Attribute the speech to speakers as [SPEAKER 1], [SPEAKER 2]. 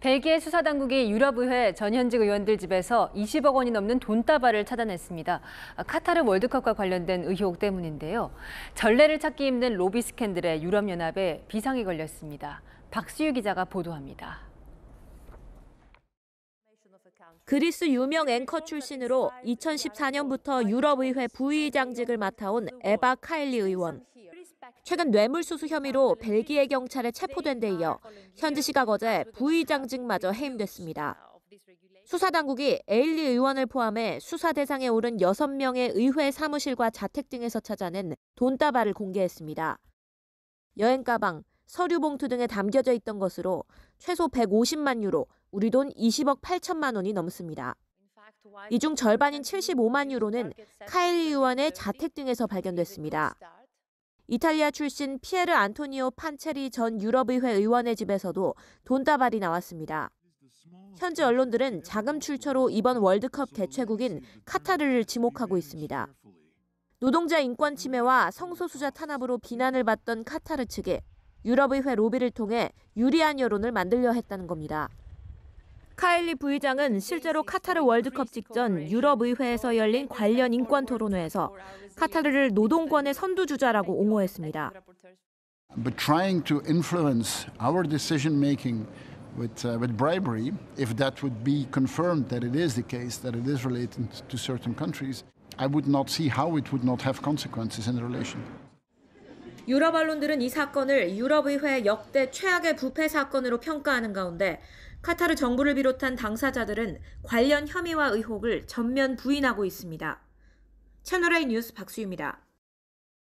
[SPEAKER 1] 벨기에 수사당국이 유럽의회 전현직 의원들 집에서 20억 원이 넘는 돈다발을 차단했습니다. 카타르 월드컵과 관련된 의혹 때문인데요. 전례를 찾기 힘든 로비 스캔들에 유럽연합에 비상이 걸렸습니다. 박수유 기자가 보도합니다.
[SPEAKER 2] 그리스 유명 앵커 출신으로 2014년부터 유럽의회 부의장직을 맡아온 에바 카일리 의원. 최근 뇌물수수 혐의로 벨기에 경찰에 체포된 데 이어 현지 시각 어제 부의장직마저 해임됐습니다. 수사당국이 에일리 의원을 포함해 수사 대상에 오른 6명의 의회 사무실과 자택 등에서 찾아낸 돈다발을 공개했습니다. 여행 가방, 서류 봉투 등에 담겨져 있던 것으로 최소 150만 유로, 우리 돈 20억 8천만 원이 넘습니다. 이 중 절반인 75만 유로는 카일리 의원의 자택 등에서 발견됐습니다. 이탈리아 출신 피에르 안토니오 판체리 전 유럽의회 의원의 집에서도 돈다발이 나왔습니다. 현지 언론들은 자금 출처로 이번 월드컵 개최국인 카타르를 지목하고 있습니다. 노동자 인권 침해와 성소수자 탄압으로 비난을 받던 카타르 측에 유럽의회 로비를 통해 유리한 여론을 만들려 했다는 겁니다. 카일리 부의장은 실제로 카타르 월드컵 직전 유럽의회에서 열린 관련 인권 토론회에서 카타르를 노동권의 선두주자라고 옹호했습니다.
[SPEAKER 3] But trying to influence our decision making with, uh, with bribery, if that would be confirmed that it is the case, that it is related to certain countries, I would not see how it would not have consequences in the relation.
[SPEAKER 2] 유럽 언론들은 이 사건을 유럽의회 역대 최악의 부패 사건으로 평가하는 가운데 카타르 정부를 비롯한 당사자들은 관련 혐의와 의혹을 전면 부인하고 있습니다. 채널A 뉴스 박수입니다.